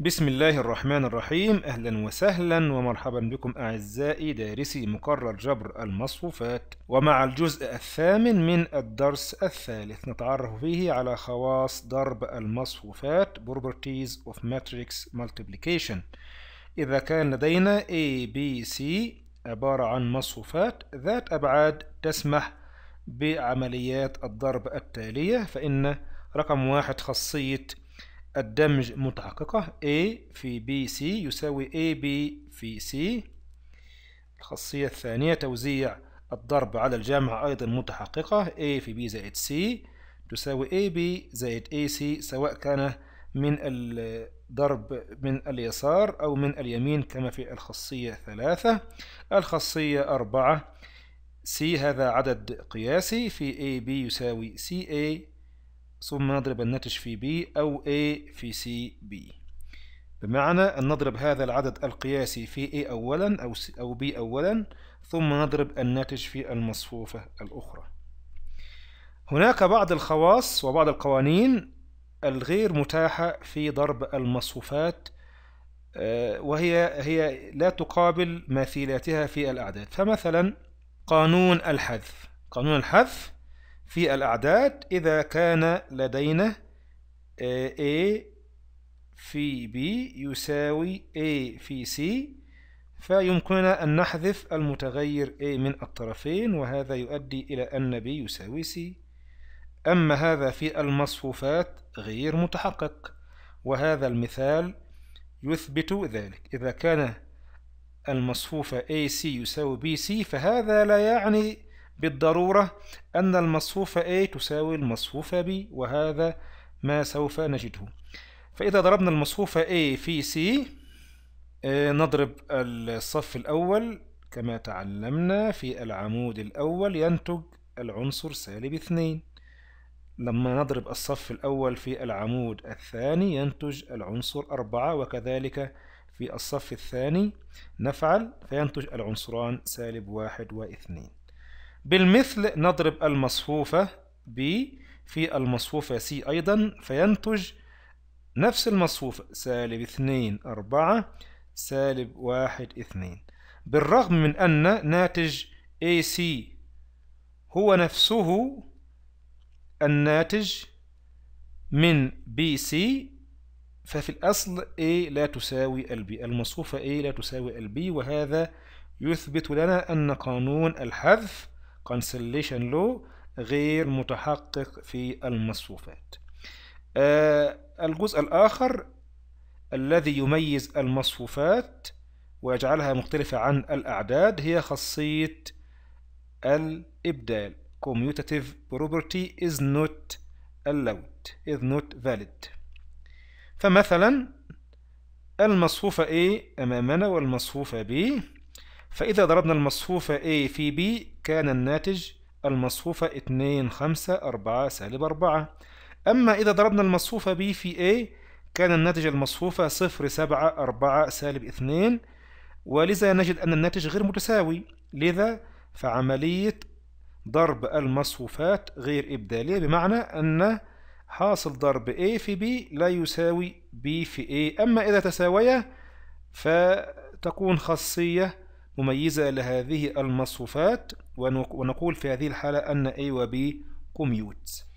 بسم الله الرحمن الرحيم أهلا وسهلا ومرحبا بكم أعزائي دارسي مقرر جبر المصفوفات ومع الجزء الثامن من الدرس الثالث نتعرف فيه على خواص ضرب المصفوفات Properties of Matrix Multiplication إذا كان لدينا A, B, C عبارة عن مصفوفات ذات أبعاد تسمح بعمليات الضرب التالية فإن رقم واحد خاصية الدمج متحققة A في C يساوي B في C الخاصية الثانية توزيع الضرب على الجامعة أيضا متحققة A في B زائد C تساوي B زائد C سواء كان من الضرب من اليسار أو من اليمين كما في الخاصية ثلاثة الخاصية أربعة C هذا عدد قياسي في B يساوي A ثم نضرب الناتج في B أو A في CB بمعنى أن نضرب هذا العدد القياسي في A أولا أو أو B أولا ثم نضرب الناتج في المصفوفة الأخرى هناك بعض الخواص وبعض القوانين الغير متاحة في ضرب المصفوفات آه، وهي هي لا تقابل مثيلاتها في الأعداد فمثلا قانون الحذف قانون الحذف في الأعداد إذا كان لدينا A في B يساوي A في C فيمكننا أن نحذف المتغير A من الطرفين وهذا يؤدي إلى أن B يساوي C أما هذا في المصفوفات غير متحقق وهذا المثال يثبت ذلك إذا كان المصفوفة AC يساوي BC فهذا لا يعني بالضرورة أن المصفوفة A تساوي المصفوفة B وهذا ما سوف نجده فإذا ضربنا المصفوفة A في C آه، نضرب الصف الأول كما تعلمنا في العمود الأول ينتج العنصر سالب اثنين لما نضرب الصف الأول في العمود الثاني ينتج العنصر أربعة وكذلك في الصف الثاني نفعل فينتج العنصران سالب واحد واثنين بالمثل نضرب المصفوفة ب في المصفوفة C أيضا فينتج نفس المصفوفة سالب اثنين أربعة سالب واحد اثنين بالرغم من أن ناتج AC هو نفسه الناتج من BC ففي الأصل A لا تساوي الB المصفوفة A لا تساوي الB وهذا يثبت لنا أن قانون الحذف كانسليشن لو غير متحقق في المصفوفات آه، الجزء الآخر الذي يميز المصفوفات ويجعلها مختلفة عن الأعداد هي خاصية الإبدال commutative property is not allowed is not valid فمثلا المصفوفة A أمامنا والمصفوفة B فإذا ضربنا المصفوفة A في B كان الناتج المصفوفة 2 5 4 سالب 4 أما إذا ضربنا المصفوفة B في A كان الناتج المصفوفة 0 7 4 سالب 2 ولذا نجد أن الناتج غير متساوي لذا فعملية ضرب المصفوفات غير إبدالية بمعنى أن حاصل ضرب A في B لا يساوي B في A أما إذا تساويا فتكون خاصية مميزة لهذه المصفوفات ونقول في هذه الحالة أن A و B commute